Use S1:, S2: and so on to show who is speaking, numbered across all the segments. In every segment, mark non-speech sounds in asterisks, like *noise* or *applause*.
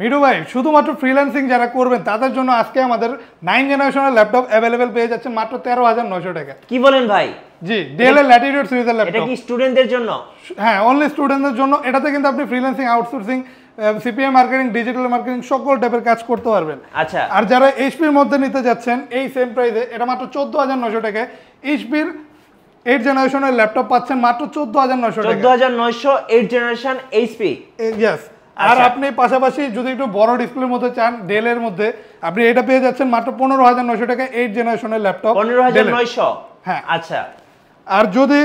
S1: মিডু ভাই শুধুমাত্র ফ্রিল্যান্সিং যারা করবেন তাদের জন্য আজকে আমাদের নাইন জেনারেশনের ল্যাপটপ অ্যাভেলেবেল পেয়ে যাচ্ছে মাত্র তেরো হাজার নয়শো টাকা কি বলেন ভাই জি ডেলের ল্যাটিটিউড সিরিজের ল্যাপটপ এটা কি স্টুডেন্টদের জন্য হ্যাঁ অনলি স্টুডেন্টদের জন্য এটাতে কিন্তু আপনি freelancing outsourcing CPM marketing digital marketing সকল টাইপের কাজ করতে পারবেন আচ্ছা আর যারা এইচপির মধ্যে নিতে যাচ্ছেন এই সেম প্রাইসে এটা মাত্র চোদ্দ হাজার নয়শো টাকায় এইচপির এইট জেনারেশনের ল্যাপটপ পাচ্ছেন মাত্র চোদ্দ হাজার নশো চোদ্দ হাজার নয়শো এইট জেনারেশন এইচপি ইয়াস আর আচ্ছা। আপনি পাশাপাশি যদি একটু বড় ডিসপ্লের মধ্যে চান ডেল এর মধ্যে আপনি এটা পেয়ে যাচ্ছেন মাত্র পনেরো হাজার নয়শো টাকা এইট জেনারেশনের ল্যাপটপ পনেরো হাজার নয়শো হ্যাঁ আচ্ছা আর যদি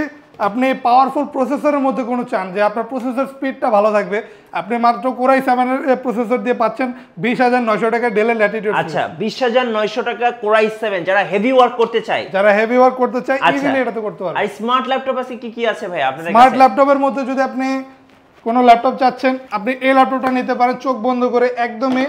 S1: আপনি পাওয়ারফুল প্রসেসরের মধ্যে কোনো চান যে আপনার প্রসেসর স্পিডটা ভালো থাকবে আপনি মাত্র কোরাই সেভেনের প্রসেসর দিয়ে পাচ্ছেন বিশ হাজার নয়শো টাকা ডেলের ল্যাটিটিউড আচ্ছা বিশ হাজার নয়শো টাকা কোরাই সেভেন যারা হেভি ওয়ার্ক করতে চায় যারা হেভি ওয়ার্ক করতে চায় ইজিলি এটা
S2: তো করতে পারবে আর স্মার্ট ল্যাপটপ আছে কি কি আছে ভাই আপনার স্মার্ট
S1: ল্যাপটপের মধ্যে যদি আপনি কোনো ল্যাপটপ চাচ্ছেন আপনি এই ল্যাপটপটা নিতে পারেন চোখ বন্ধ করে একদমই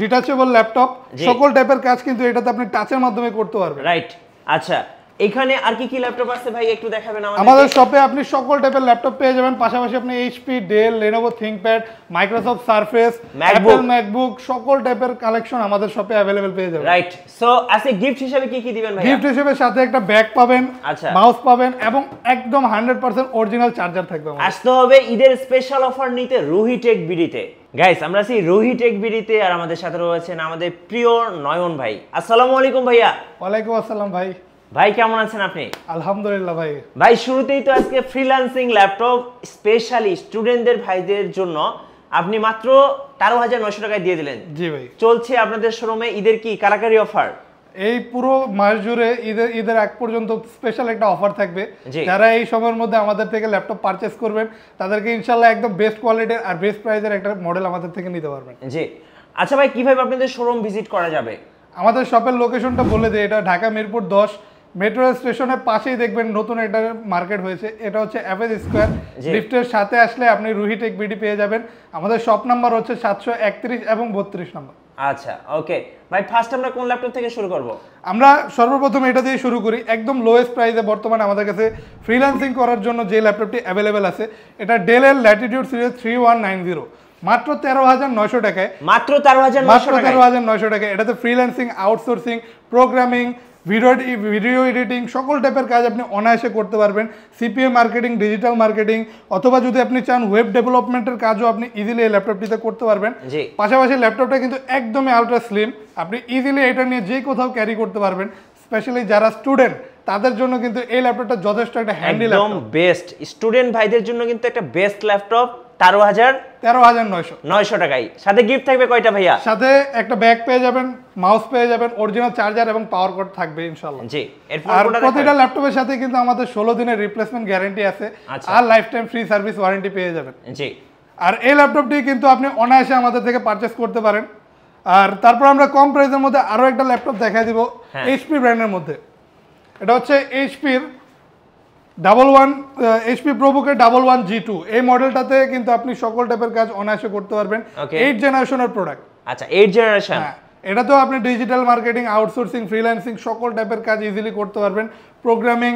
S1: ডিটাচেবল ল্যাপটপ সকল টাইপের কাজ কিন্তু এটাতে আপনি টাচের মাধ্যমে করতে পারবেন
S2: রাইট আচ্ছা এখানে আর কি কি ল্যাপটপ আছে ভাই একটু দেখাবেন আমাদের আমাদের শপে
S1: আপনি সকল টাইপের ল্যাপটপ পেয়ে যাবেন পাশাপাশি আপনি HP Dell Lenovo ThinkPad Microsoft Surface Apple MacBook সকল টাইপের কালেকশন আমাদের শপে अवेलेबल পেয়ে যাবেন রাইট সো এ গিফট হিসেবে কি কি দিবেন ভাই গিফট হিসেবে সাথে একটা ব্যাগ পাবেন আচ্ছা মাউস পাবেন এবং একদম 100% অরিজিনাল
S2: চার্জার থাকবে আসতে হবে ঈদের স্পেশাল অফার নিতে রুহি টেক বিডিতে গাইস আমরা আছি রোহি টেক বিডিতে আর আমাদের সাথে রয়েছেন আমাদের প্রিয় নয়ন ভাই আসসালামু আলাইকুম ভাইয়া ওয়ালাইকুম আসসালাম ভাই ভাই কেমন আছেন আপনি আলহামদুলিল্লাহ ভাই ভাই শুরুতেই তো আজকে ফ্রিল্যান্সিং ল্যাপটপ স্পেশালি স্টুডেন্টদের ভাইদের জন্য আপনি মাত্র তেরো হাজার নয়শো টাকায় দিয়ে দিলেন জি ভাই চলছে আপনাদের শোরুমে ঈদের কি কারাকারি অফার এই পুরো মাস
S1: জুড়ে ঈদের ঈদের এক পর্যন্ত স্পেশাল একটা অফার থাকবে যারা এই সময়ের মধ্যে আমাদের থেকে ল্যাপটপ পারচেস করবেন তাদেরকে ইনশাল্লাহ একদম বেস্ট কোয়ালিটির আর বেস্ট প্রাইজের একটা মডেল আমাদের থেকে নিতে পারবেন জি আচ্ছা ভাই কিভাবে আপনাদের শোরুম ভিজিট করা যাবে আমাদের শপের লোকেশনটা বলে দিই এটা ঢাকা মিরপুর দশ মেট্রো স্টেশনের পাশেই দেখবেন নতুন এটা মার্কেট হয়েছে এটা হচ্ছে অ্যাভেজ স্কোয়ার লিফটের সাথে আসলে আপনি রুহি টেক বিডি পেয়ে যাবেন আমাদের শপ নাম্বার হচ্ছে সাতশো একত্রিশ এবং বত্রিশ নম্বর
S2: আচ্ছা ওকে ভাই ফার্স্ট আমরা কোন ল্যাপটপ থেকে শুরু করব
S1: আমরা সর্বপ্রথম এটা দিয়ে শুরু করি একদম লোয়েস্ট প্রাইসে বর্তমানে আমাদের কাছে ফ্রিল্যান্সিং করার জন্য যে ল্যাপটপটি অ্যাভেলেবেল আছে এটা ডেলের Latitude series three one nine zero মাত্র তেরো হাজার নয়শো টাকায় মাত্র তেরো হাজার মাত্র তেরো হাজার নয়শো টাকায় এটাতে freelancing outsourcing programming video video editing সকল টাইপের কাজ আপনি অনায়াসে করতে পারবেন সিপিএ মার্কেটিং ডিজিটাল মার্কেটিং অথবা যদি আপনি চান ওয়েব ডেভেলপমেন্টের কাজও আপনি ইজিলি এই ল্যাপটপটিতে করতে পারবেন পাশাপাশি ল্যাপটপটা কিন্তু একদমই আলট্রা স্লিম আপনি ইজিলি এটা নিয়ে যে কোথাও ক্যারি করতে পারবেন স্পেশালি যারা স্টুডেন্ট তাদের জন্য কিন্তু এই ল্যাপটপটা যথেষ্ট একটা
S2: হ্যান্ডি একদম বেস্ট স্টুডেন্ট ভাইদের জন্য কিন্তু একটা বেস্ট ল্যাপটপ তেরো হাজার তেরো হাজার নয়শো নয়শো টাকায় সাথে গিফট থাকবে কয়টা ভাইয়া সাথে একটা ব্যাগ পেয়ে যাবেন মাউস পেয়ে যাবেন অরিজিনাল চার্জার এবং পাওয়ার কর্ড থাকবে ইনশাল্লাহ জি আর প্রতিটা
S1: ল্যাপটপের সাথে কিন্তু আমাদের ষোলো দিনের রিপ্লেসমেন্ট গ্যারান্টি আছে আচ্ছা। আর lifetime free service warranty পেয়ে যাবেন জি আর এই ল্যাপটপটি কিন্তু আপনি অনায়াসে আমাদের থেকে পারচেস করতে পারেন আর তারপর আমরা কম প্রাইসের মধ্যে আরও একটা ল্যাপটপ দেখাই দিব এইচপি ব্র্যান্ডের মধ্যে এটা হচ্ছে এইচপির ডাবল ওয়ান এইচপি প্রভুকে ডাবল ওয়ান জি টু এই মডেলটাতে কিন্তু আপনি সকল টাইপের কাজ অনায়াসে করতে পারবেন এইট জেনারেশনের প্রোডাক্ট আচ্ছা এইট জেনারেশন এটা তো আপনি ডিজিটাল মার্কেটিং আউটসোর্সিং ফ্রিল্যান্সিং সকল টাইপের কাজ ইজিলি করতে পারবেন প্রোগ্রামিং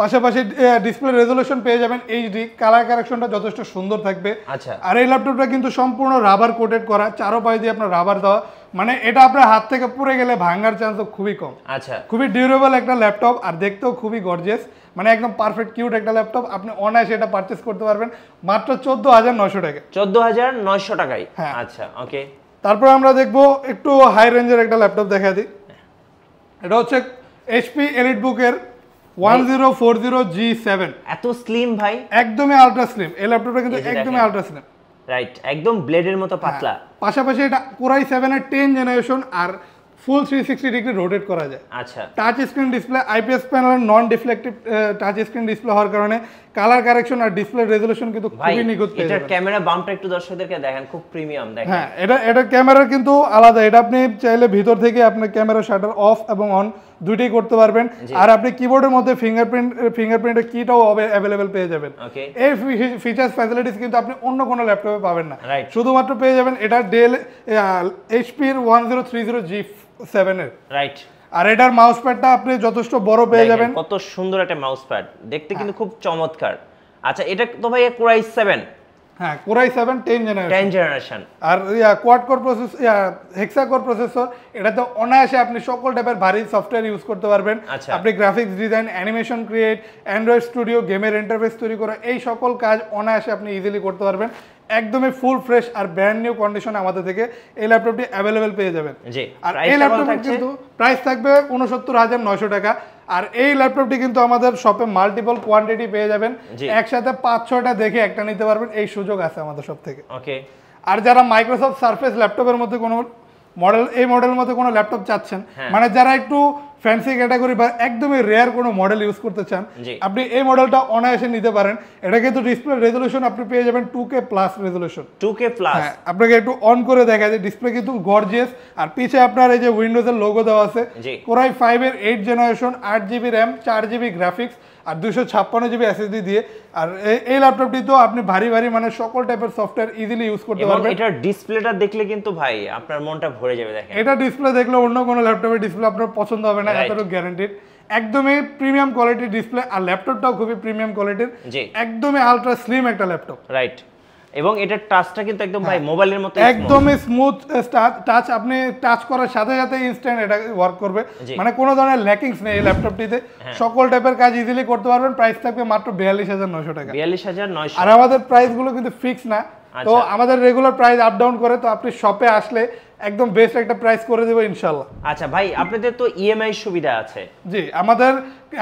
S1: পাশাপাশি ডিসপ্লে রেজলিউশন পেয়ে যাবেন এইচডি কালার কারেকশনটা যথেষ্ট সুন্দর থাকবে আচ্ছা আর এই ল্যাপটপটা কিন্তু সম্পূর্ণ রাবার কোটেড করা চারো দিয়ে আপনার রাবার দেওয়া মানে এটা আপনার হাত থেকে পড়ে গেলে ভাঙার চান্স খুবই কম আচ্ছা খুবই ডিউরেবল একটা ল্যাপটপ আর দেখতেও খুবই গর্জেস মানে একদম পারফেক্ট কিউট একটা ল্যাপটপ আপনি অনায়াসে এটা পারচেজ
S2: করতে পারবেন মাত্র চোদ্দ হাজার নয়শো টাকা চোদ্দ হাজার নয়শো টাকায় হ্যাঁ আচ্ছা ওকে
S1: তারপর আমরা দেখবো একটু হাই রেঞ্জের একটা ল্যাপটপ দেখা দিই এটা হচ্ছে এইচপি এলিট বুকের one zero four zero G seven এত স্লিম ভাই একদমই আলট্রা স্লিম এই ল্যাপটপটা কিন্তু একদমই আলট্রা
S2: স্লিম রাইট
S1: একদম ব্লেডের মতো হ্যাঁ। পাতলা পাশাপাশি এটা কোরাই সেভেনের টেন জেনারেশন আর full three sixty degree rotate করা যায় আচ্ছা touch screen display IPS panel non reflective touch screen display হওয়ার কারণে কালার কারেকশন আর ডিসপ্লে
S2: রেজলিউশন কিন্তু খুবই নিগুত এটা ক্যামেরা বামটা একটু দর্শকদেরকে দেখেন খুব প্রিমিয়াম দেখেন হ্যাঁ
S1: এটা এটা ক্যামেরা কিন্তু আলাদা এটা আপনি চাইলে ভিতর থেকে আপনার ক্যামেরা শাটার অফ এবং অন দুইটাই করতে পারবেন আর আপনি কিবোর্ডের মধ্যে ফিঙ্গারপ্রিন্ট ফিঙ্গারপ্রিন্টের কিটাও অ্যাভেলেবেল পেয়ে যাবেন এই ফিচার্স ফ্যাসিলিটিস কিন্তু আপনি অন্য কোনো ল্যাপটপে পাবেন না শুধুমাত্র পেয়ে যাবেন এটা ডেল এইচপির one zero three zero G সেভেনের রাইট আর এটার মাউস প্যাডটা আপনি যথেষ্ট বড় পেয়ে যাবেন
S2: কত সুন্দর একটা মাউস প্যাড দেখতে হ্যাঁ। কিন্তু খুব চমৎকার আচ্ছা এটা তো ভাই কোরাই সেভেন
S1: হ্যাঁ কোরাই সেভেন কোর প্রসেস অনায়াসে আপনি design animation create Android Studio গেমের ইন্টারফেস তৈরি করা এই সকল কাজ অনায়াসে আপনি ইজিলি করতে পারবেন একদমই ফুল ফ্রেশ আর ব্র্যান্ড নিউ কন্ডিশনে আমাদের থেকে এই ল্যাপটপটি অ্যাভেলেবেল পেয়ে যাবেন আর এই ল্যাপটপ কিন্তু প্রাইস থাকবে উনসত্তর হাজার নয়শো টাকা আর এই ল্যাপটপটি কিন্তু আমাদের শপে মাল্টিপল কোয়ান্টিটি পেয়ে যাবেন একসাথে পাঁচ ছটা দেখে একটা নিতে পারবেন এই সুযোগ আছে আমাদের সব থেকে ওকে আর যারা মাইক্রোসফট সার্ফেস ল্যাপটপের মধ্যে কোনো মডেল এই মডেলের মধ্যে কোনো ল্যাপটপ চাচ্ছেন হ্যাঁ। মানে যারা একটু ফ্যান্সি ক্যাটাগরি বা একদমই রেয়ার কোনো মডেল ইউজ করতে চান আপনি এই মডেলটা অনায়াসে নিতে পারেন এটা কিন্তু ডিসপ্লে রেজলিউশন আপনি পেয়ে যাবেন two K plus resolution two K plus আপনাকে একটু অন করে দেখা যায় ডিসপ্লে কিন্তু গর্জিয়াস আর পিছে আপনার এই যে উইন্ডোজের লোগো দেওয়া আছে কোরাই ফাইভ এর এইট জেনারেশন আট জিবি র্যাম চার জিবি গ্রাফিক্স আর দুশো ছাপ্পান্ন জিবি এসএসডি দিয়ে আর এই ল্যাপটপটি তো আপনি ভারী ভারী মানে সকল টাইপের সফটওয়্যার ইজিলি ইউজ করতে পারবেন এটা
S2: ডিসপ্লেটা দেখলে কিন্তু ভাই আপনার মনটা ভরে যাবে দেখেন
S1: এটা ডিসপ্লে দেখলে অন্য কোনো ল্যাপটপের ডিসপ্লে আপনার পছন্দ হবে না এতটুকু গ্যারান্টিড একদমই প্রিমিয়াম কোয়ালিটির ডিসপ্লে আর ল্যাপটপটাও খুবই প্রিমিয়াম কোয়ালিটির একদমই আলট্রা
S2: স্লিম একটা ল্যাপটপ রাইট এবং এটার টাচটা কিন্তু একদম ভাই মোবাইলের মতো একদম
S1: স্মুথ টাচ আপনি টাচ করার সাথে সাথে ইনস্ট্যান্ট এটা ওয়ার্ক করবে মানে কোনো ধরনের ল্যাকিংস নেই এই ল্যাপটপটিতে হ্যাঁ। সকল টাইপের কাজ ইজিলি করতে পারবেন প্রাইস থাকবে মাত্র বিয়াল্লিশ হাজার নয়শো টাকা বিয়াল্লিশ হাজার নয়শো আর আমাদের প্রাইসগুলো কিন্তু ফিক্স না আচ্ছা। তো আমাদের রেগুলার প্রাইস আপ ডাউন করে তো আপনি শপে আসলে একদম বেস্ট একটা প্রাইস করে দেবো ইনশাল্লাহ
S2: আচ্ছা ভাই আপনাদের তো ইএমআই e সুবিধা আছে
S1: জি আমাদের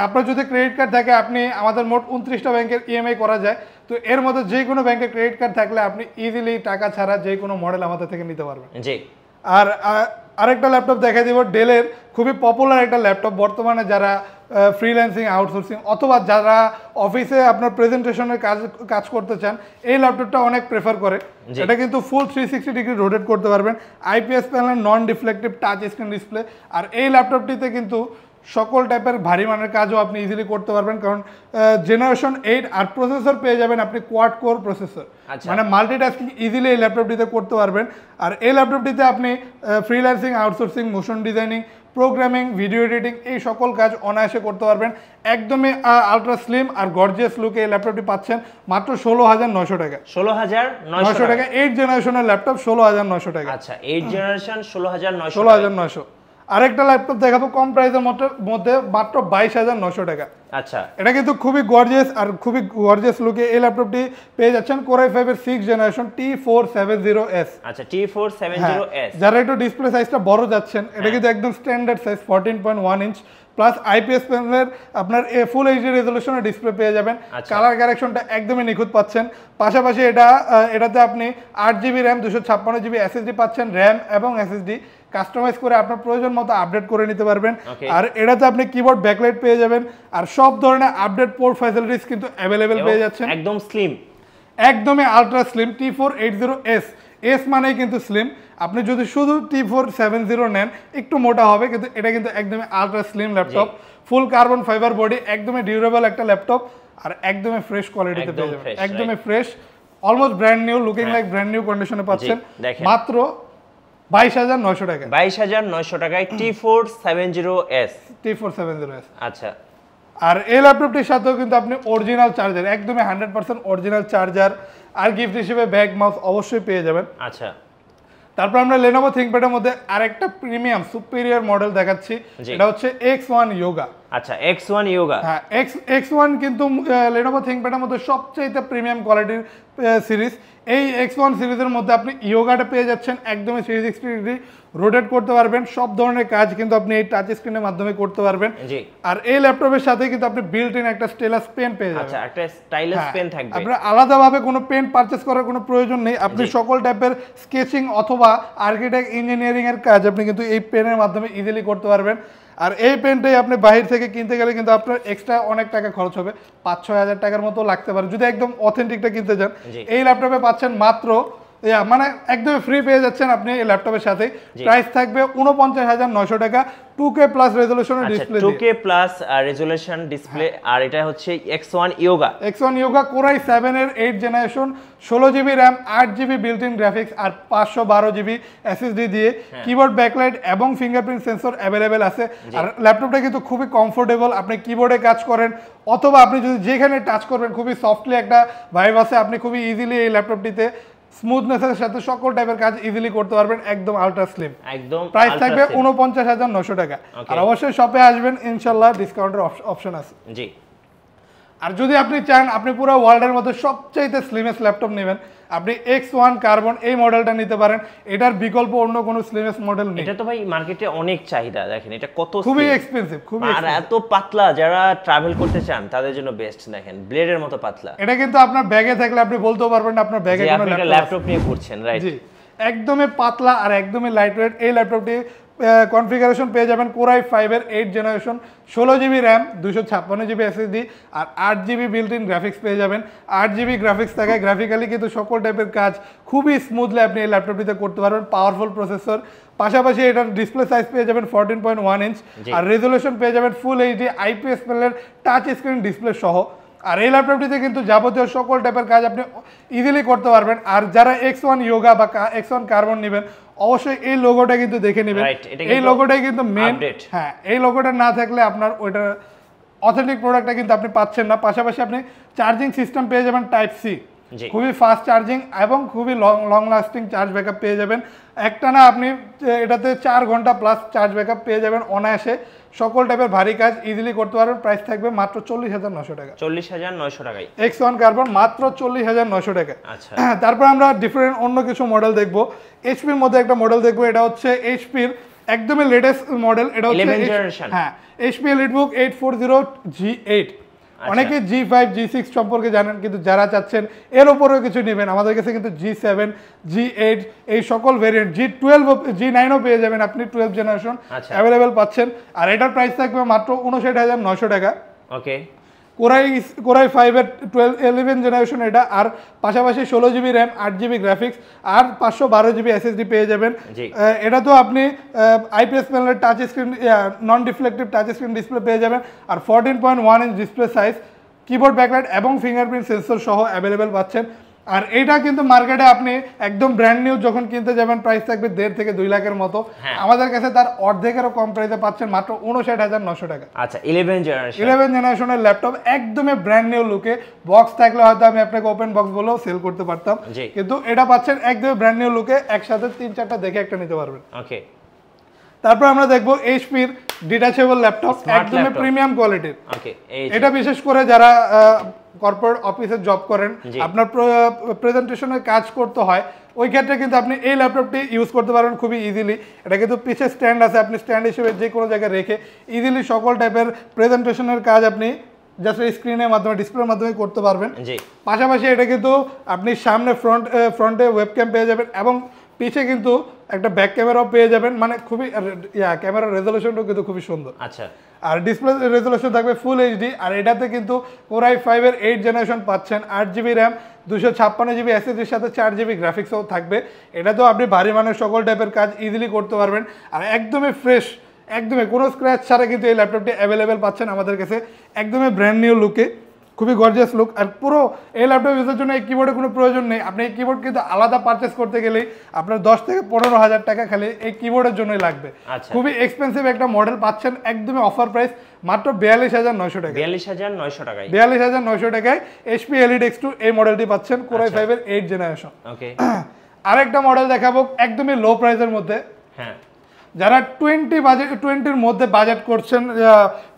S1: আপনার যদি ক্রেডিট কার্ড থাকে আপনি আমাদের মোট উনত্রিশটা ব্যাংকের ইএমআই e করা যায় তো এর মধ্যে যে কোনো ব্যাংকে ক্রেডিট কার্ড থাকলে আপনি ইজিলি টাকা ছাড়া যে কোনো মডেল আমাদের থেকে নিতে পারবেন জি আর আরেকটা ল্যাপটপ দেখা দিব ডেলের খুবই পপুলার একটা ল্যাপটপ বর্তমানে যারা ফ্রিল্যান্সিং আউটসোর্সিং অথবা যারা অফিসে আপনার প্রেজেন্টেশনের কাজ কাজ করতে চান এই ল্যাপটপটা অনেক প্রেফার করে এটা কিন্তু full three sixty degree rotate করতে পারবেন IPS panel non reflective touch screen display আর এই ল্যাপটপটিতে কিন্তু সকল টাইপের ভারী মানের কাজও আপনি ইজিলি করতে পারবেন কারণ জেনারেশন এইট আর প্রসেসর পেয়ে যাবেন আপনি কোয়াড কোর প্রসেসর মানে টাস্কিং ইজিলি এই ল্যাপটপটিতে করতে পারবেন আর এই ল্যাপটপটিতে আপনি freelancing outsourcing motion designing programming video editing এই সকল কাজ অনায়াসে করতে পারবেন একদমই আলট্রা স্লিম আর গর্জিয়াস লুকে এই ল্যাপটপটি পাচ্ছেন মাত্র ষোলো হাজার নয়শো টাকা ষোলো হাজার নয়শো টাকা এইট জেনারেশনের ল্যাপটপ ষোলো হাজার নয়শো টাকা আচ্ছা এইট জেনারেশন ষোলো হাজার নয় ষোলো হাজার নয়শো আরেকটা ল্যাপটপ দেখাবো কম প্রাইসের মধ্যে মাত্র বাইশ হাজার নশো টাকা আচ্ছা এটা কিন্তু খুবই গর্জিয়াস আর খুবই গর্জিয়াস লুকে এই ল্যাপটপটি পেয়ে যাচ্ছেন কোরাই ফাইভ এর six generation T four seven zero S আচ্ছা T four seven zero S যারা একটু ডিসপ্লে সাইজটা বড় যাচ্ছেন এটা হ্যাঁ। কিন্তু একদম standard size fourteen point one inch plus IPS প্যানেলের আপনার ফুল এইচডি রেজলিউশনের ডিসপ্লে পেয়ে যাবেন কালার আচ্ছা। কারেকশনটা একদমই নিখুঁত পাচ্ছেন পাশাপাশি এটা এটাতে আপনি আট জিবি র্যাম দুশো ছাপ্পান্ন জিবি এসএসডি পাচ্ছেন র্যাম এবং এসএসডি কাস্টমাইজ করে আপনার প্রয়োজন মতো আপডেট করে নিতে পারবেন আর এটাতে আপনি কিবোর্ড ব্যাকলাইট পেয়ে যাবেন আর সব ধরনের আপডেট পোর্ট ফ্যাসিলিটিস কিন্তু অ্যাভেলেবেল পেয়ে
S2: যাচ্ছেন একদম স্লিম
S1: একদমই ultra slim T four eight zero S S মানেই কিন্তু স্লিম আপনি যদি শুধু টি ফোর সেভেন জিরো নেন একটু মোটা হবে কিন্তু এটা কিন্তু একদমই ultra slim laptop full carbon fibre body একদমই ডিউরেবল একটা ল্যাপটপ আর একদমই ফ্রেশ কোয়ালিটিতে পেয়ে যাবেন একদমই fresh almost brand new looking like brand new কন্ডিশনে পাচ্ছেন মাত্র
S2: বাইশ হাজার নয়শো টাকা বাইশ হাজার নয়শো টাকায় T four seven zero S T four seven zero S আচ্ছা
S1: আর এই ল্যাপটপটির সাথেও কিন্তু আপনি অরিজিনাল চার্জার একদমই হান্ড্রেড পার্সেন্ট অরিজিনাল চার্জার আর গিফট হিসেবে ব্যাগ মাউস অবশ্যই পেয়ে যাবেন আচ্ছা তারপর আমরা লেনোভো থিঙ্কপ্যাডের মধ্যে আরেকটা প্রিমিয়াম সুপেরিয়ার মডেল দেখাচ্ছি এটা হচ্ছে এক্স ওয়ান ইয়োগা
S2: আচ্ছা X1 ইয়োগা হ্যাঁ
S1: X X1 কিন্তু Lenovo ThinkPad এর মধ্যে সবচেয়ে প্রিমিয়াম কোয়ালিটির সিরিজ এই X1 সিরিজের মধ্যে আপনি ইয়োগাটা পেয়ে যাচ্ছেন একদমই 360 ডিগ্রি রোটেট করতে পারবেন সব ধরনের কাজ কিন্তু আপনি এই টাচ স্ক্রিনের মাধ্যমে করতে পারবেন আর এই ল্যাপটপের সাথে কিন্তু আপনি বিল্ট ইন একটা স্টেলাস পেন পেয়ে যাবেন আচ্ছা
S2: একটা স্টাইলাস হ্যাঁ, পেন থাকবে আপনার
S1: আলাদাভাবে কোনো পেন পারচেজ করার কোনো প্রয়োজন নেই আপনি সকল টাইপের স্কেচিং অথবা আর্কিটেক্ট ইঞ্জিনিয়ারিং এর কাজ আপনি কিন্তু এই পেনের মাধ্যমে ইজিলি করতে পারবেন আর এই পেনটাই আপনি বাহির থেকে কিনতে গেলে কিন্তু আপনার এক্সট্রা অনেক টাকা খরচ হবে পাঁচ ছয় হাজার টাকার মতো লাগতে পারে যদি একদম অথেন্টিকটা কিনতে চান এই ল্যাপটপে পাচ্ছেন মাত্র মানে একদম ফ্রি পেয়ে যাচ্ছেন আপনি এই ল্যাপটপের সাথে প্রাইস থাকবে উনপঞ্চাশ হাজার নয়শো টাকা টু কে প্লাস রেজলিউশনের display two
S2: K plus resolution display আর এটা হচ্ছে X one Yoga X one Yoga core i seven
S1: এর এইট জেনারেশন ষোলো জিবি র্যাম আট জিবি বিল্ট ইন গ্রাফিক্স আর পাঁচশো বারো জিবি এসএসডি দিয়ে কিবোর্ড ব্যাকলাইট এবং ফিঙ্গারপ্রিন্ট সেন্সর অ্যাভেলেবেল আছে আর ল্যাপটপটা কিন্তু খুবই কমফোর্টেবল আপনি কিবোর্ডে কাজ করেন অথবা আপনি যদি যেখানে টাচ করবেন খুবই সফটলি একটা ভাইব আছে আপনি খুবই ইজিলি এই ল্যাপটপটিতে স্মুথনেসের সাথে সকল টাইপের কাজ ইজিলি করতে পারবেন একদম আলট্রা স্লিম
S2: একদম প্রাইস থাকবে
S1: উনপঞ্চাশ হাজার নশো টাকা আর অবশ্যই শপে আসবেন ইনশাল্লাহ ডিসকাউন্টের অপশন আছে জি আর যদি আপনি চান আপনি পুরো ওয়ার্ল্ডের মধ্যে সবচাইতে স্লিমেস্ট ল্যাপটপ নেবেন আপনি এক্স ওয়ান কার্বন এই মডেলটা নিতে পারেন এটার বিকল্প
S2: অন্য কোনো স্লিমেস্ট মডেল নেই এটা তো ভাই মার্কেটে অনেক চাহিদা দেখেন এটা কত খুবই এক্সপেন্সিভ খুবই আর এত পাতলা যারা ট্রাভেল করতে চান তাদের জন্য বেস্ট দেখেন ব্লেডের মতো পাতলা
S1: এটা কিন্তু আপনার ব্যাগে থাকলে আপনি বলতেও পারবেন না আপনার ব্যাগে কোনো ল্যাপটপ নিয়ে পড়ছেন রাইট একদমই পাতলা আর একদমই লাইট ওয়েট এই ল্যাপটপটি কনফিগারেশন পেয়ে যাবেন কোরাই ফাইভের এইট জেনারেশন ষোলো জিবি র্যাম দুশো ছাপ্পান্ন জিবি এসএসডি আর আট জিবি বিল্ট ইন গ্রাফিক্স পেয়ে যাবেন আট জিবি গ্রাফিক্স থাকায় গ্রাফিক্যালি কিন্তু সকল টাইপের কাজ খুবই স্মুথলি আপনি এই ল্যাপটপটিতে করতে পারবেন পাওয়ারফুল প্রসেসর পাশাপাশি এটার ডিসপ্লে সাইজ পেয়ে যাবেন ফোরটিন পয়েন্ট ওয়ান ইঞ্চ আর রেজলিউশন পেয়ে যাবেন ফুল এইচডি আইপিএস প্যানেলের টাচ স্ক্রিন ডিসপ্লে সহ আর এই ল্যাপটপটিতে কিন্তু যাবতীয় সকল টাইপের কাজ আপনি ইজিলি করতে পারবেন আর যারা এক্স ওয়ান ইয়োগা বা এক্স ওয়ান কার্বন নেবেন অবশ্যই এই লোগোটা কিন্তু দেখে নেবেন এই লোগোটাই কিন্তু মেন হ্যাঁ এই লোগোটা না থাকলে আপনার ওইটা অথেন্টিক প্রোডাক্টটা কিন্তু আপনি পাচ্ছেন না পাশাপাশি আপনি চার্জিং সিস্টেম পেয়ে যাবেন টাইপ সি খুবই ফাস্ট চার্জিং এবং খুবই long long lasting charge backup পেয়ে যাবেন একটা না আপনি এটাতে চার ঘন্টা প্লাস চার্জ ব্যাকআপ পেয়ে যাবেন অনায়াসে সকল টাইপের ভারী কাজ ইজিলি করতে পারবেন প্রাইস থাকবে মাত্র চল্লিশ হাজার নশো টাকা
S2: চল্লিশ হাজার নয়শো টাকায়
S1: এক্স ওয়ান কার্বন মাত্র চল্লিশ হাজার নশো টাকা আচ্ছা *clears throat* তারপর আমরা ডিফারেন্ট অন্য কিছু মডেল দেখবো এইচপির মধ্যে একটা মডেল দেখবো এটা হচ্ছে এইচপির একদমই লেটেস্ট মডেল এটা হচ্ছে হ্যাঁ HP EliteBook eight four zero G eight আচ্ছা। অনেকে জি ফাইভ জি সিক্স সম্পর্কে জানেন কিন্তু যারা চাচ্ছেন এর উপরেও কিছু নেবেন আমাদের কাছে কিন্তু জি সেভেন জি এইট এই সকল ভেরিয়েন্ট জি টুয়েলভ জি নাইনও পেয়ে যাবেন আপনি টুয়েলভ জেনারেশন অ্যাভেলেবেল পাচ্ছেন আর এটার প্রাইস থাকবে মাত্র উনষাট হাজার নশো টাকা ওকে কোরাই কোরাই ফাইভের টুয়েলভ ইলেভেন জেনারেশন এটা আর পাশাপাশি ষোলো জিবি র্যাম আট জিবি গ্রাফিক্স আর পাঁচশো বারো জিবি এসএসডি পেয়ে যাবেন এটা তো আপনি আইপিএস প্যানেলের touch screen non reflective touch screen display পেয়ে যাবেন আর fourteen point one inch display size keyboard backlight এবং ফিঙ্গারপ্রিন্ট সেন্সর সহ অ্যাভেলেবেল পাচ্ছেন আর এটা কিন্তু মার্কেটে আপনি একদম ব্র্যান্ড নিউ যখন কিনতে যাবেন প্রাইস থাকবে দেড় থেকে দুই লাখের মতো হ্যাঁ। আমাদের কাছে তার অর্ধেকেরও কম প্রাইসে পাচ্ছেন মাত্র উনষাট হাজার নশো টাকা
S2: আচ্ছা ইলেভেন জেনারেশন
S1: ইলেভেন জেনারেশনের ল্যাপটপ একদমই ব্র্যান্ড নিউ লুকে বক্স থাকলে হয়তো আমি আপনাকে ওপেন বক্স বলেও সেল করতে পারতাম কিন্তু এটা পাচ্ছেন একদমই ব্র্যান্ড নিউ লুকে একসাথে তিন চারটা দেখে একটা নিতে পারবেন ওকে তারপর আমরা দেখবো এইচপির ডিটাচেবল ল্যাপটপ একদমই প্রিমিয়াম কোয়ালিটির
S2: ওকে এটা বিশেষ করে যারা
S1: কর্পোরেট অফিসে জব করেন আপনার প্রেজেন্টেশনের কাজ করতে হয় ওই ক্ষেত্রে কিন্তু আপনি এই ল্যাপটপটি ইউজ করতে পারেন খুবই ইজিলি এটা কিন্তু পিছে স্ট্যান্ড আছে আপনি স্ট্যান্ড হিসেবে যে কোনো জায়গায় রেখে ইজিলি সকল টাইপের প্রেজেন্টেশনের কাজ আপনি জাস্ট স্ক্রিনের মাধ্যমে ডিসপ্লের মাধ্যমে করতে পারবেন পাশাপাশি এটা কিন্তু আপনি সামনে ফ্রন্ট ফ্রন্টে ক্যাম্প পেয়ে যাবেন এবং পিছে কিন্তু একটা ব্যাক ক্যামেরাও পেয়ে যাবেন মানে খুবই ইয়া ক্যামেরার রেজলিউশনটাও কিন্তু খুবই সুন্দর আচ্ছা আর ডিসপ্লে রেজলিউশন থাকবে ফুল এইচডি আর এটাতে কিন্তু কোরাই ফাইভের এইট জেনারেশন পাচ্ছেন আট জিবি র্যাম দুশো ছাপ্পান্ন জিবি এসএসডির সাথে চার জিবি গ্রাফিক্সও থাকবে এটাতেও আপনি ভারী মানের সকল টাইপের কাজ ইজিলি করতে পারবেন আর একদমই ফ্রেশ একদমই কোনো স্ক্র্যাচ ছাড়া কিন্তু এই ল্যাপটপটি অ্যাভেলেবেল পাচ্ছেন আমাদের কাছে একদমই ব্র্যান্ড নিউ লুকে খুবই গর্জিয়াস লুক আর পুরো এই ল্যাপটপ ইউজের জন্য এই কিবোর্ডের কোনো প্রয়োজন নেই আপনি এই কিবোর্ড কিন্তু আলাদা পারচেস করতে গেলেই আপনার দশ থেকে পনেরো হাজার টাকা খালি এই কিবোর্ডের জন্যই লাগবে আচ্ছা। খুবই এক্সপেন্সিভ একটা মডেল পাচ্ছেন একদমই অফার প্রাইস মাত্র বিয়াল্লিশ হাজার নয়শো টাকা বিয়াল্লিশ হাজার নয়শো টাকায় বিয়াল্লিশ হাজার নয়শো টাকায় এসপি এলইড এক্স টু এই মডেলটি পাচ্ছেন কোরাই ফাইভের এইট জেনারেশন ওকে আরেকটা মডেল দেখাবো একদমই লো প্রাইসের মধ্যে হ্যাঁ যারা টোয়েন্টি বাজেট টোয়েন্টির মধ্যে বাজেট করছেন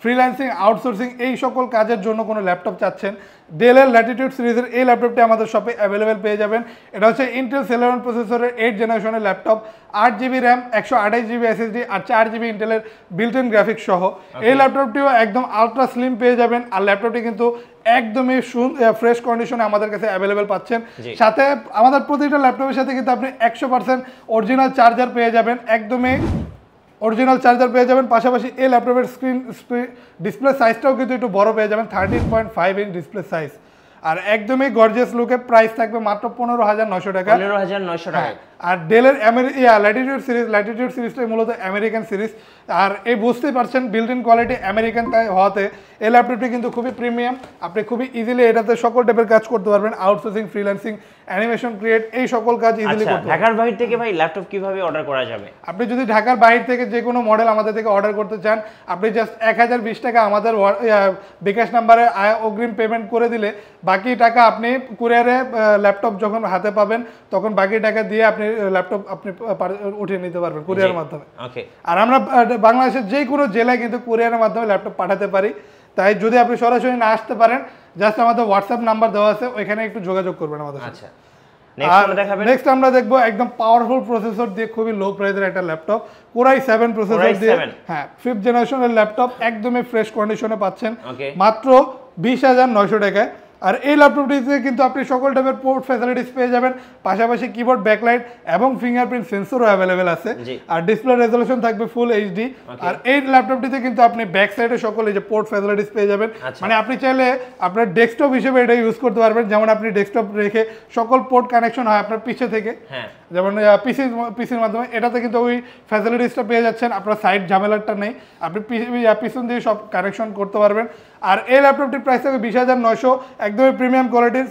S1: ফ্রিল্যান্সিং আউটসোর্সিং এই সকল কাজের জন্য কোনো ল্যাপটপ চাচ্ছেন ডেলের ল্যাটিটিউড সিরিজের এই ল্যাপটপটি আমাদের শপে অ্যাভেলেবেল পেয়ে যাবেন এটা হচ্ছে ইন্টেল সেলেভেন প্রসেসরের এইট জেনারেশনের ল্যাপটপ আট জিবি র্যাম একশো আঠাশ জিবি এসএসডি আর চার জিবি ইন্টেলের বিল্ট ইন গ্রাফিক্স সহ এই ল্যাপটপটিও একদম আলট্রা স্লিম পেয়ে যাবেন আর ল্যাপটপটি কিন্তু একদমই ফ্রেশ কন্ডিশনে আমাদের কাছে অ্যাভেলেবেল পাচ্ছেন সাথে আমাদের প্রতিটা ল্যাপটপের সাথে কিন্তু আপনি একশো পার্সেন্ট অরিজিনাল চার্জার পেয়ে যাবেন একদমই অরিজিনাল চার্জার পেয়ে যাবেন পাশাপাশি এই ল্যাপটপের স্ক্রিন ডিসপ্লে সাইজটাও কিন্তু একটু বড় পেয়ে যাবেন thirteen point five inch display size আর একদমই গর্জিয়াস লুকে প্রাইস থাকবে মাত্র পনেরো হাজার নশো টাকা পনেরো হাজার নশো টাকা হ্যাঁ। আর ডেলের ল্যাটিটিউড সিরিজ ল্যাটিটিউড সিরিজটাই মূলত আমেরিকান সিরিজ আর এই বুঝতেই পারছেন বিল্ডিং ইন কোয়ালিটি আমেরিকান তাই হওয়াতে এই ল্যাপটপটি কিন্তু খুবই প্রিমিয়াম আপনি খুবই ইজিলি এটাতে সকল টাইপের কাজ করতে পারবেন আউটসোর্সিং ফ্রিল্যান্সিং অ্যানিমেশন ক্রিয়েট এই সকল কাজ ইজিলি আচ্ছা, করতে ঢাকার বাইরে
S2: থেকে ভাই ল্যাপটপ কিভাবে অর্ডার করা
S1: যাবে আপনি যদি ঢাকার বাইরে থেকে যে কোনো মডেল আমাদের থেকে অর্ডার করতে চান আপনি জাস্ট এক হাজার বিশ টাকা আমাদের বিকাশ নাম্বারে অগ্রিম পেমেন্ট করে দিলে বাকি টাকা আপনি কুরিয়ারে ল্যাপটপ যখন হাতে পাবেন তখন বাকি টাকা দিয়ে আপনি ল্যাপটপ আপনি উঠিয়ে নিতে পারবেন কুরিয়ারের মাধ্যমে আর আমরা বাংলাদেশের যে কোনো জেলায় কিন্তু কুরিয়ারের মাধ্যমে ল্যাপটপ পাঠাতে পারি তাই যদি আপনি সরাসরি না আসতে পারেন জাস্ট আমাদের হোয়াটসঅ্যাপ নাম্বার দেওয়া আছে ওইখানে একটু যোগাযোগ করবেন আমাদের আচ্ছা নেক্সট আমরা দেখবো একদম পাওয়ারফুল প্রসেসর দিয়ে খুবই লো প্রাইসের একটা ল্যাপটপ কোরাই সেভেন প্রসেসর দিয়ে হ্যাঁ ফিফথ জেনারেশনের ল্যাপটপ একদমই ফ্রেশ কন্ডিশনে পাচ্ছেন মাত্র বিশ হাজার নয়শো টাকায় আর এই ল্যাপটপটিতে কিন্তু আপনি সকল টাইপের পোর্ট ফ্যাসিলিটিস পেয়ে যাবেন পাশাপাশি কিবোর্ড ব্যাকলাইট এবং ফিঙ্গারপ্রিন্ট সেন্সরও অ্যাভেলেবেল আছে আর ডিসপ্লে রেজলেশন থাকবে ফুল এইচডি আর এই ল্যাপটপটিতে কিন্তু আপনি ব্যাক সাইডে সকল এই যে পোর্ট ফ্যাসিলিটিস পেয়ে যাবেন আচ্ছা। মানে আপনি চাইলে আপনার ডেস্কটপ হিসেবে এটা ইউজ করতে পারবেন যেমন আপনি ডেস্কটপ রেখে সকল পোর্ট কানেকশন হয় আপনার পিছে থেকে হ্যাঁ। যেমন পিসি পিসির মাধ্যমে এটাতে কিন্তু ওই ফ্যাসিলিটিসটা পেয়ে যাচ্ছেন আপনার সাইড ঝামেলাটা নেই আপনি পিছন দিয়ে সব কানেকশন করতে পারবেন আর এই ল্যাপটপটির প্রাইস থাকবে বিশ হাজার নয়শো একদমই প্রিমিয়াম কোয়ালিটির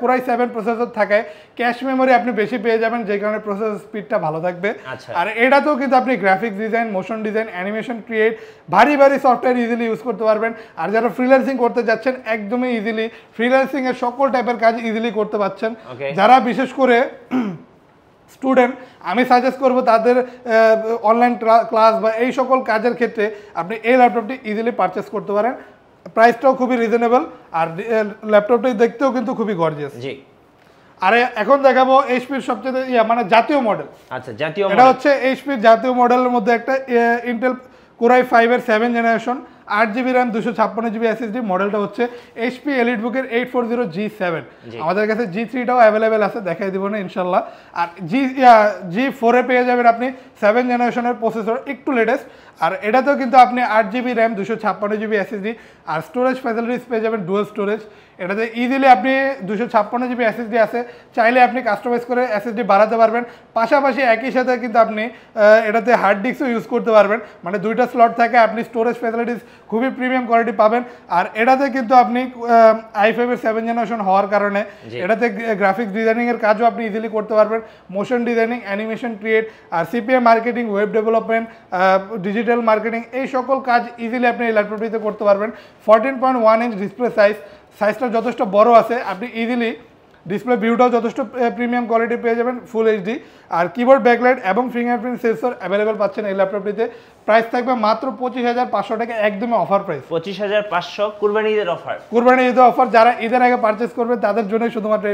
S1: কোরাই সেভেন প্রসেসর থাকে ক্যাশ মেমোরি আপনি বেশি পেয়ে যাবেন যে কারণে প্রসেসর স্পিডটা ভালো থাকবে আচ্ছা। আর এটাতেও কিন্তু আপনি graphics design motion design animation create ভারী ভারী সফটওয়্যার ইজিলি ইউজ করতে পারবেন আর যারা ফ্রিল্যান্সিং করতে যাচ্ছেন একদমই ইজিলি ফ্রিল্যান্সিং এর সকল টাইপের কাজ ইজিলি করতে পারছেন যারা বিশেষ করে স্টুডেন্ট আমি সাজেস্ট করব তাদের অনলাইন ক্লাস বা এই সকল কাজের ক্ষেত্রে আপনি এই ল্যাপটপটি ইজিলি পারচেস করতে পারেন প্রাইসটাও খুবই রিজনেবল আর ল্যাপটপটাই দেখতেও কিন্তু খুবই গর্জিয়াস জি আর এখন দেখাবো এইচপির সবচেয়ে ইয়া মানে জাতীয় মডেল
S2: আচ্ছা জাতীয় এটা হচ্ছে
S1: এইচপির জাতীয় মডেলের মধ্যে একটা ইন্টেল কোরাই এর সেভেন জেনারেশন আট জিবি র্যাম দুশো ছাপ্পান্ন জিবি এসএসডি মডেলটা হচ্ছে এইচপি এলিট বুকের eight four zero G seven আমাদের কাছে জি থ্রিটাও অ্যাভেলেবেল আছে দেখাই দিব না ইনশাল্লাহ আর জি জি ফোরে পেয়ে যাবেন আপনি সেভেন জেনারেশনের প্রসেসর একটু লেটেস্ট আর এটাতেও কিন্তু আপনি আট জিবি র্যাম দুশো ছাপ্পান্ন জিবি এসএসডি আর স্টোরেজ ফ্যাসিলিটিস পেয়ে যাবেন ডুয়েল স্টোরেজ এটাতে ইজিলি আপনি দুশো ছাপ্পান্ন জিবি এসএসডি আছে চাইলে আপনি কাস্টমাইজ করে এসএসডি বাড়াতে পারবেন পাশাপাশি একই সাথে কিন্তু আপনি এটাতে হার্ড ডিস্কও ইউজ করতে পারবেন মানে দুইটা স্লট থাকে আপনি স্টোরেজ ফেসিলিটিস খুবই প্রিমিয়াম কোয়ালিটি পাবেন আর এটাতে কিন্তু আপনি আই ফাইভের সেভেন জেনারেশন হওয়ার কারণে এটাতে গ্রাফিক্স ডিজাইনিংয়ের কাজও আপনি ইজিলি করতে পারবেন মোশন ডিজাইনিং অ্যানিমেশন ক্রিয়েট আর CPM marketing web development digital marketing এই সকল কাজ ইজিলি আপনি এই ল্যাপটপটিতে করতে পারবেন fourteen point one inch display size সাইজটা যথেষ্ট বড় আছে আপনি ইজিলি ডিসপ্লে ভিউটাও যথেষ্ট প্রিমিয়াম কোয়ালিটি পেয়ে যাবেন ফুল এইচডি আর কিবোর্ড ব্যাকলাইট এবং ফিঙ্গারপ্রিন্ট সেন্সর অ্যাভেলেবেল পাচ্ছেন এই ল্যাপটপটিতে প্রাইস থাকবে মাত্র পঁচিশ হাজার পাঁচশো টাকা একদমই অফার প্রাইস পঁচিশ
S2: হাজার পাঁচশো কুরবানি ঈদের অফার
S1: কুরবানি ঈদের অফার যারা ঈদের আগে পারচেস করবে তাদের জন্যই শুধুমাত্র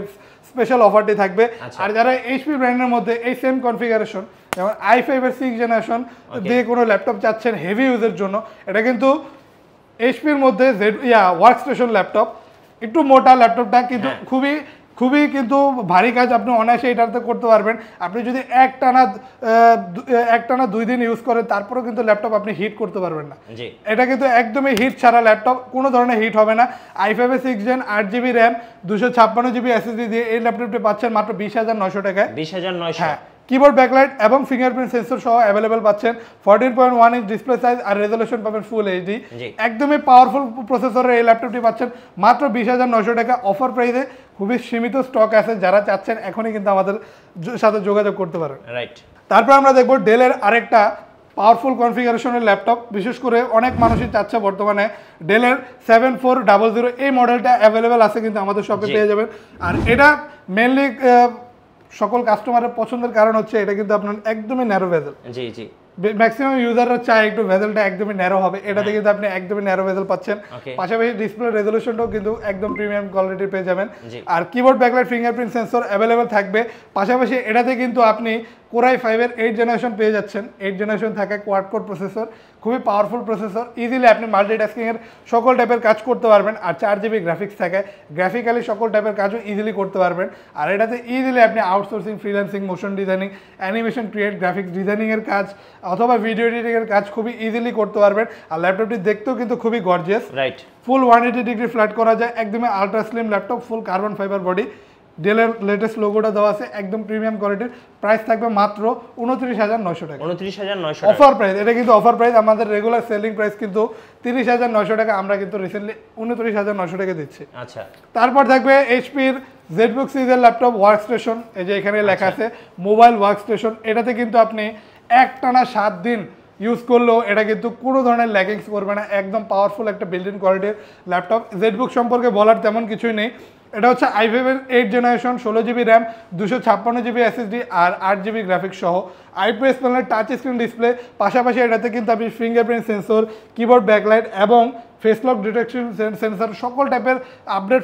S1: স্পেশাল অফারটি থাকবে আচ্ছা। আর যারা এইচপি ব্র্যান্ডের মধ্যে এই সেম কনফিগারেশন যেমন আই ফাইভ এর সিক্স জেনারেশন দিয়ে কোনো ল্যাপটপ চাচ্ছেন হেভি ইউজের জন্য এটা কিন্তু এইচপির মধ্যে জেড ইয়া ওয়ার্ক স্টেশন ল্যাপটপ একটু মোটা ল্যাপটপটা কিন্তু হ্যাঁ। খুবই খুবই কিন্তু ভারী কাজ আপনি অনায়াসে এটাতে করতে পারবেন আপনি যদি এক টানা এক টানা দুই দিন ইউজ করেন তারপরেও কিন্তু ল্যাপটপ আপনি হিট করতে পারবেন না এটা কিন্তু একদমই হিট ছাড়া ল্যাপটপ কোনো ধরনের হিট হবে না আই ফাইভে সিক্স জেন আট জিবি র্যাম দুশো ছাপ্পান্ন জিবি এসএসডি দিয়ে এই ল্যাপটপটি পাচ্ছেন মাত্র বিশ হাজার নশো টাকায় বিশ হাজার নয়শো হ্যাঁ কিবোর্ড ব্যাকলাইট এবং ফিঙ্গারপ্রিন্ট সেন্সর সহ অ্যাভেলেবেল পাচ্ছেন fourteen point one inch display size আর রেজলেশন পাবেন ফুল এইচডি একদমই পাওয়ারফুল প্রসেসরের এই ল্যাপটপটি পাচ্ছেন মাত্র বিশ হাজার নশো টাকা অফার প্রাইসে খুবই সীমিত স্টক আছে যারা চাচ্ছেন এখনই কিন্তু আমাদের সাথে যোগাযোগ করতে পারেন রাইট তারপর আমরা দেখবো ডেলের আরেকটা পাওয়ারফুল কনফিগারেশনের ল্যাপটপ বিশেষ করে অনেক মানুষই চাচ্ছে বর্তমানে ডেলের সেভেন ফোর ডাবল জিরো এই মডেলটা অ্যাভেলেবেল আছে কিন্তু আমাদের শপে পেয়ে যাবেন আর এটা মেনলি সকল কাস্টমারের পছন্দের কারণ হচ্ছে এটা কিন্তু আপনার একদমই ন্যারো ভেজেল জি জি ম্যাক্সিমাম ইউজাররা চায় একটু ভেজেলটা একদমই ন্যারো হবে এটাতে হ্যাঁ। কিন্তু আপনি একদমই ন্যারো ভেজেল পাচ্ছেন পাশাপাশি ডিসপ্লে রেজলিউশনটাও কিন্তু একদম প্রিমিয়াম কোয়ালিটি পেয়ে যাবেন আর keyboard backlight fingerprint sensor available থাকবে পাশাপাশি এটাতে কিন্তু আপনি কোরাই ফাইভের এইট জেনারেশন পেয়ে যাচ্ছেন এইট জেনারেশন থাকা কোয়ার্ড কোড প্রসেসর খুবই পাওয়ারফুল প্রসেসর ইজিলি আপনি মাল্টিটাস্কিংয়ের সকল টাইপের কাজ করতে পারবেন আর চার জিবি গ্রাফিক্স থাকে গ্রাফিক্যালি সকল টাইপের কাজও ইজিলি করতে পারবেন আর এটাতে ইজিলি আপনি outsourcing freelancing motion designing animation create graphics ডিজাইনিংয়ের কাজ অথবা ভিডিও এডিটিংয়ের কাজ খুবই ইজিলি করতে পারবেন আর ল্যাপটপটি দেখতেও কিন্তু খুবই gorgeous right full one eighty degree flat করা যায় একদমই ultra slim laptop full carbon fibre body ডেলের লেটেস্ট লোগোটা দেওয়া আছে একদম প্রিমিয়াম কোয়ালিটির প্রাইস থাকবে মাত্র উনত্রিশ হাজার নয়শো টাকা
S2: উনত্রিশ হাজার নয়শো অফার
S1: প্রাইস এটা কিন্তু অফার প্রাইস আমাদের রেগুলার সেলিং প্রাইস কিন্তু তিরিশ হাজার নয়শো টাকা আমরা কিন্তু রিসেন্টলি উনত্রিশ হাজার নয়শো টাকা দিচ্ছি আচ্ছা তারপর থাকবে এইচপির বুক সিজের ল্যাপটপ ওয়ার্ক স্টেশন এই যে এখানে লেখা আচ্ছা। আছে মোবাইল ওয়ার্ক স্টেশন এটাতে কিন্তু আপনি একটানা সাত দিন ইউজ করলেও এটা কিন্তু কোনো ধরনের ল্যাগিংস করবে না একদম পাওয়ারফুল একটা বিল্ডিং কোয়ালিটির ল্যাপটপ বুক সম্পর্কে বলার তেমন কিছুই নেই এটা হচ্ছে আই এইট জেনারেশন ষোলো জিবি র্যাম দুশো ছাপ্পান্ন জিবি এসএসডি আর আট জিবি গ্রাফিক্স সহ আইপিএস প্যানেলের টাচ স্ক্রিন ডিসপ্লে পাশাপাশি এটাতে কিন্তু আপনি ফিঙ্গারপ্রিন্ট সেন্সর কিবোর্ড ব্যাকলাইট এবং ফেসলক ডিটেকশন সেন্সার সকল টাইপের আপডেট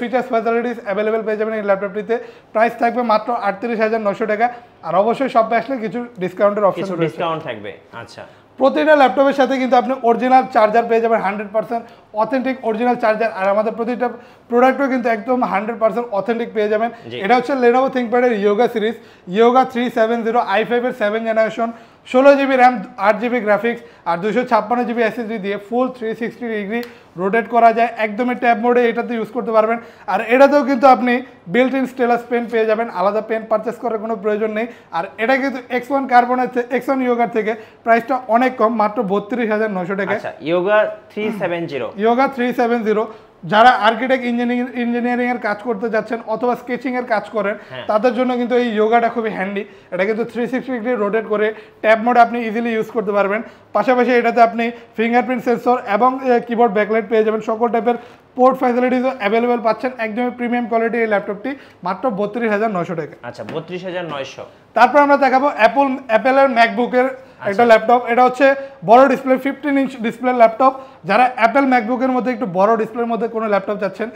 S1: ফিচার্স ফ্যাসিলিটিস অ্যাভেলেবেল পেয়ে যাবেন এই ল্যাপটপটিতে প্রাইস থাকবে মাত্র আটত্রিশ হাজার নশো টাকা আর অবশ্যই সব ব্যাসলে কিছু ডিসকাউন্টের অপশন
S2: ডিসকাউন্ট থাকবে আচ্ছা
S1: প্রতিটা ল্যাপটপের সাথে কিন্তু আপনি অরিজিনাল চার্জার পেয়ে যাবেন hundred percent authentic original charger আর আমাদের প্রতিটা প্রোডাক্টও কিন্তু একদম হান্ড্রেড পার্সেন্ট অথেন্টিক পেয়ে যাবেন এটা হচ্ছে লেনোভো থিঙ্কপ্যাডের Yoga series Yoga three seven zero I ফাইভের সেভেন জেনারেশন ষোলো জিবি র্যাম আট জিবি গ্রাফিক্স আর দুশো ছাপ্পান্ন জিবি এসএসডি দিয়ে full three sixty degree rotate করা যায় একদমই ট্যাব মোডে এটাতে ইউজ করতে পারবেন আর এটাতেও কিন্তু আপনি বিল্ট ইন স্টেলাস পেন পেয়ে যাবেন আলাদা পেন পারচেস করার কোনো প্রয়োজন নেই আর এটা কিন্তু এক্স ওয়ান কার্বনের এক্স ওয়ান ইয়োগার থেকে প্রাইসটা অনেক কম মাত্র বত্রিশ হাজার নশো টাকা
S2: Yoga three seven zero
S1: Yoga three seven zero যারা আর্কিটেক্ট ইঞ্জিনিয়ারিং ইঞ্জিনিয়ারিং এর কাজ করতে যাচ্ছেন অথবা স্কেচিং এর কাজ করেন হ্যাঁ। তাদের জন্য কিন্তু এই যোগাটা খুবই হ্যান্ডি এটা কিন্তু থ্রি সিক্সটি ডিগ্রি রোটেট করে ট্যাব মোড আপনি ইজিলি ইউজ করতে পারবেন পাশাপাশি এটাতে আপনি ফিঙ্গারপ্রিন্ট সেন্সর এবং কিবোর্ড ব্যাকলাইট পেয়ে যাবেন সকল টাইপের পোর্ট ফ্যাসিলিটিসও অ্যাভেলেবেল পাচ্ছেন একদমই প্রিমিয়াম কোয়ালিটি এই ল্যাপটপটি মাত্র বত্রিশ হাজার নয়শো টাকা
S2: আচ্ছা বত্রিশ হাজার নয়শো
S1: তারপর আমরা দেখাবো অ্যাপল অ্যাপেলের ম্যাকবুকের আচ্ছা। একটা ল্যাপটপ এটা হচ্ছে বড় display fifteen inch display laptop যারা অ্যাপেল ম্যাকবুকের মধ্যে একটু বড় ডিসপ্লের মধ্যে কোনো ল্যাপটপ চাচ্ছেন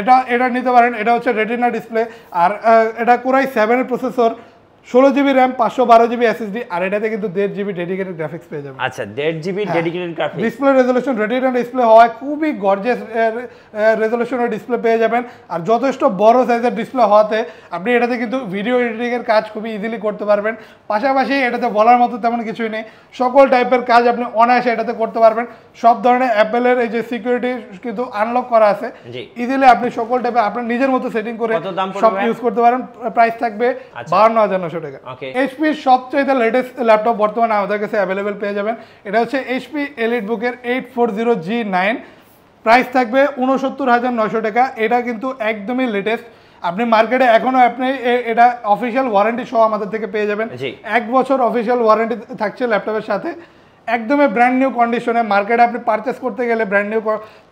S1: এটা এটা নিতে পারেন এটা হচ্ছে রেটিনা ডিসপ্লে আর এটা কোরাই সেভেনের প্রসেসর ষোলো জিবি র্যাম পাঁচশো বারো জিবি এসএসডি আর এটাতে কিন্তু দেড় জিবি ডেডিকেটেড গ্রাফিক্স পেয়ে যাবে
S2: আচ্ছা দেড় GB dedicated graphics
S1: display resolution radiant display হওয়ায় খুবই গর্জেস রেজলিউশনের ডিসপ্লে পেয়ে যাবেন আর যথেষ্ট বড় সাইজের ডিসপ্লে হওয়াতে আপনি এটাতে কিন্তু ভিডিও এডিটিংয়ের কাজ খুবই ইজিলি করতে পারবেন পাশাপাশি এটাতে বলার মতো তেমন কিছুই নেই সকল টাইপের কাজ আপনি অনায়াসে এটাতে করতে পারবেন সব ধরনের অ্যাপেলের এই যে সিকিউরিটি কিন্তু আনলক করা আছে ইজিলি আপনি সকল টাইপের আপনার নিজের মতো সেটিং করে সব ইউজ করতে পারেন প্রাইস থাকবে আচ্ছা। বাহান্ন হাজার নশো টাকা লেটেস্ট ল্যাপটপ বর্তমানে আমাদের কাছে অ্যাভেলেবেল পেয়ে যাবেন এটা হচ্ছে এইচপি এলিট বুকের eight four zero G nine price থাকবে উনসত্তর হাজার নশো টাকা এটা কিন্তু একদমই লেটেস্ট আপনি মার্কেটে এখনো আপনি এটা অফিসিয়াল ওয়ারেন্টি সহ আমাদের থেকে পেয়ে যাবেন এক বছর অফিসিয়াল ওয়ারেন্টি থাকছে ল্যাপটপের সাথে একদমই ব্র্যান্ড নিউ কন্ডিশনে মার্কেটে আপনি পারচেস করতে গেলে ব্র্যান্ড নিউ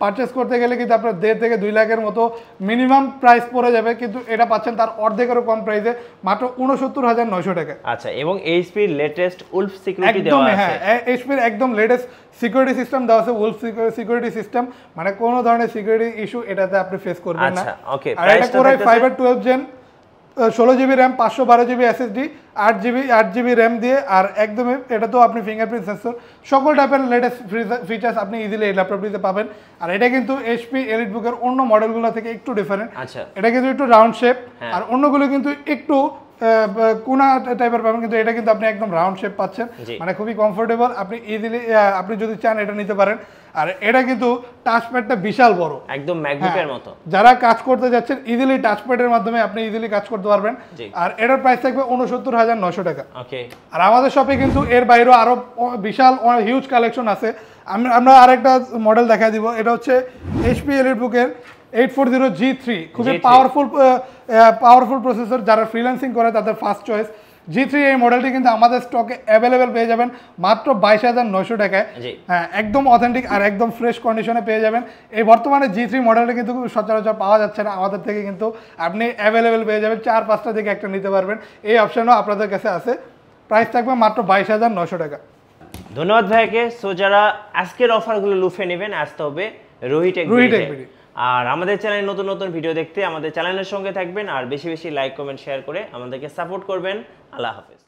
S1: পারচেস করতে গেলে কিন্তু আপনার দেড় থেকে দুই লাখের মতো মিনিমাম প্রাইস পড়ে যাবে কিন্তু এটা পাচ্ছেন তার অর্ধেকেরও কম প্রাইসে মাত্র উনসত্তর হাজার নয়শো টাকা
S2: আচ্ছা এবং এইচপির লেটেস্ট উলফ সিকিউরিটি একদম আছে হ্যাঁ
S1: এইচপির একদম লেটেস্ট সিকিউরিটি সিস্টেম দেওয়া আছে উলফ সিকিউরিটি সিস্টেম মানে কোনো ধরনের সিকিউরিটি ইস্যু এটাতে আপনি ফেস করবেন না
S2: ওকে আচ্ছা, আর এটা কোরাই 5
S1: 12 জেন ষোলো জিবি র্যাম পাঁচশো বারো জিবি এসএসডি আট জিবি আট জিবি র্যাম দিয়ে আর একদমই এটা তো আপনি ফিঙ্গারপ্রিন্ট সেন্সর সকল টাইপের লেটেস্ট ফিচার্স আপনি ইজিলি এই ল্যাপটপটিতে পাবেন আর এটা কিন্তু এইচপি এলিট বুকের অন্য মডেলগুলো থেকে একটু ডিফারেন্ট আচ্ছা। এটা কিন্তু একটু রাউন্ড হ্যাঁ। শেপ আর অন্যগুলো কিন্তু একটু কোনা টাইপের পাবেন কিন্তু এটা কিন্তু আপনি একদম রাউন্ড শেপ পাচ্ছেন মানে খুবই কমফোর্টেবল আপনি ইজিলি আপনি যদি চান এটা নিতে পারেন আর এটা কিন্তু টাচপ্যাডটা বিশাল বড় একদম ম্যাকবুকের মতো যারা কাজ করতে যাচ্ছেন ইজিলি টাচপ্যাডের মাধ্যমে আপনি ইজিলি কাজ করতে পারবেন আর এটার প্রাইস থাকবে উনসত্তর হাজার নশো টাকা আর আমাদের শপে কিন্তু এর বাইরেও আরো বিশাল হিউজ কালেকশন আছে আমরা আরেকটা মডেল দেখা দিব এটা হচ্ছে এইচপি এলিট বুকের 840G3 খুবই পাওয়ারফুল পাওয়ারফুল প্রসেসর যারা ফ্রিল্যান্সিং করে তাদের ফার্স্ট চয়েস জি থ্রি এই মডেলটি কিন্তু আমাদের স্টকে অ্যাভেলেবেল পেয়ে যাবেন মাত্র বাইশ হাজার নয়শো টাকায় হ্যাঁ একদম অথেন্টিক আর একদম ফ্রেশ কন্ডিশনে পেয়ে যাবেন এই বর্তমানে জি থ্রি মডেলটা কিন্তু সচরাচর পাওয়া যাচ্ছে না আমাদের থেকে কিন্তু আপনি অ্যাভেলেবেল পেয়ে যাবেন চার পাঁচটা থেকে একটা নিতে পারবেন এই অপশনও আপনাদের কাছে আছে প্রাইস থাকবে মাত্র বাইশ হাজার নয়শো টাকা
S2: ধন্যবাদ ভাইকে সো যারা আজকের অফারগুলো লুফে নেবেন আসতে হবে রোহিটেক রোহিটেক আর আমাদের চ্যানেলে নতুন নতুন ভিডিও দেখতে আমাদের চ্যানেলের সঙ্গে থাকবেন আর বেশি বেশি লাইক কমেন্ট শেয়ার করে আমাদেরকে সাপোর্ট করবেন আল্লাহ হাফেজ